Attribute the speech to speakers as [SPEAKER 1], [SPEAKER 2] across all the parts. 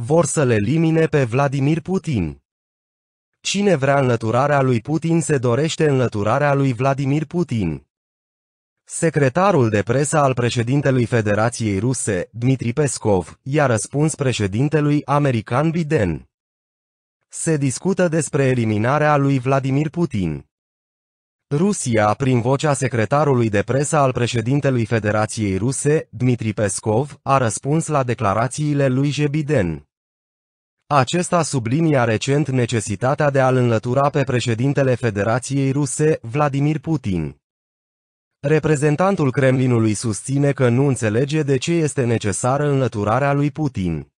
[SPEAKER 1] Vor să-l elimine pe Vladimir Putin. Cine vrea înlăturarea lui Putin se dorește înlăturarea lui Vladimir Putin. Secretarul de presă al președintelui Federației Ruse, Dmitri Peskov, i-a răspuns președintelui american Biden. Se discută despre eliminarea lui Vladimir Putin. Rusia, prin vocea secretarului de presă al președintelui Federației Ruse, Dmitri Peskov, a răspuns la declarațiile lui Jebiden. Acesta sublinia recent necesitatea de a-l înlătura pe președintele Federației Ruse, Vladimir Putin. Reprezentantul Kremlinului susține că nu înțelege de ce este necesară înlăturarea lui Putin.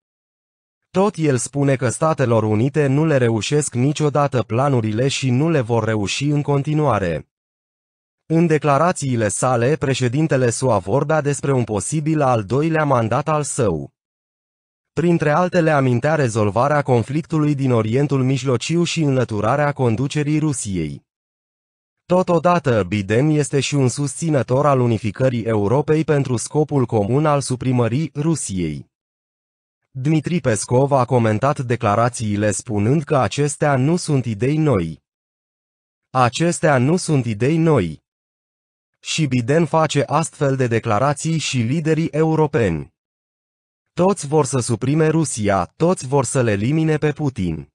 [SPEAKER 1] Tot el spune că Statelor Unite nu le reușesc niciodată planurile și nu le vor reuși în continuare. În declarațiile sale, președintele SUA vorbea despre un posibil al doilea mandat al său. Printre altele amintea rezolvarea conflictului din Orientul Mijlociu și înlăturarea conducerii Rusiei. Totodată, Biden este și un susținător al unificării Europei pentru scopul comun al suprimării Rusiei. Dmitri Pescov a comentat declarațiile spunând că acestea nu sunt idei noi. Acestea nu sunt idei noi. Și Biden face astfel de declarații și liderii europeni. Toți vor să suprime Rusia, toți vor să le elimine pe Putin.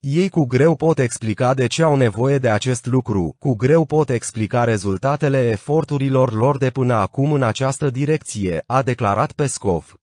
[SPEAKER 1] Ei cu greu pot explica de ce au nevoie de acest lucru, cu greu pot explica rezultatele eforturilor lor de până acum în această direcție, a declarat Pescov.